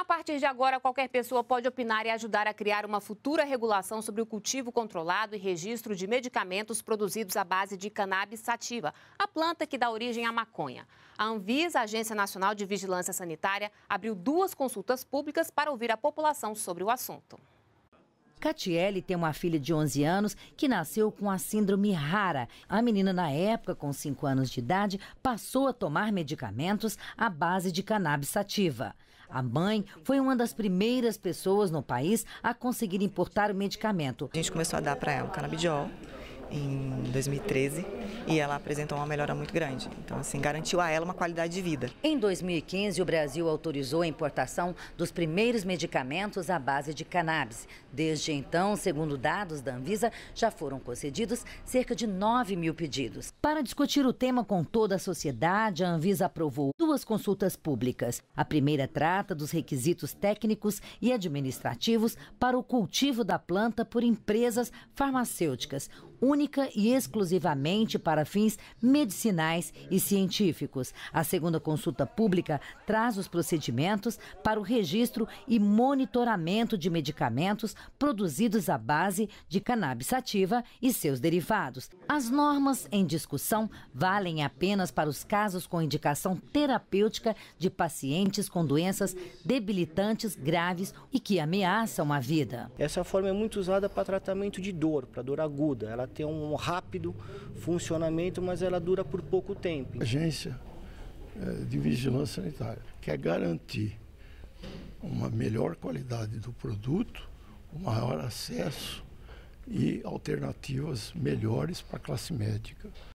A partir de agora, qualquer pessoa pode opinar e ajudar a criar uma futura regulação sobre o cultivo controlado e registro de medicamentos produzidos à base de cannabis sativa, a planta que dá origem à maconha. A Anvisa, Agência Nacional de Vigilância Sanitária, abriu duas consultas públicas para ouvir a população sobre o assunto. Catiele tem uma filha de 11 anos que nasceu com a síndrome rara. A menina, na época, com 5 anos de idade, passou a tomar medicamentos à base de cannabis sativa. A mãe foi uma das primeiras pessoas no país a conseguir importar o medicamento. A gente começou a dar para ela o canabidiol em 2013 e ela apresentou uma melhora muito grande. Então, assim, garantiu a ela uma qualidade de vida. Em 2015, o Brasil autorizou a importação dos primeiros medicamentos à base de cannabis. Desde então, segundo dados da Anvisa, já foram concedidos cerca de 9 mil pedidos. Para discutir o tema com toda a sociedade, a Anvisa aprovou duas consultas públicas. A primeira trata dos requisitos técnicos e administrativos para o cultivo da planta por empresas farmacêuticas única e exclusivamente para fins medicinais e científicos. A segunda consulta pública traz os procedimentos para o registro e monitoramento de medicamentos produzidos à base de cannabis sativa e seus derivados. As normas em discussão valem apenas para os casos com indicação terapêutica de pacientes com doenças debilitantes graves e que ameaçam a vida. Essa forma é muito usada para tratamento de dor, para dor aguda. Ela ter um rápido funcionamento, mas ela dura por pouco tempo. A agência é, de vigilância sanitária quer garantir uma melhor qualidade do produto, um maior acesso e alternativas melhores para a classe médica.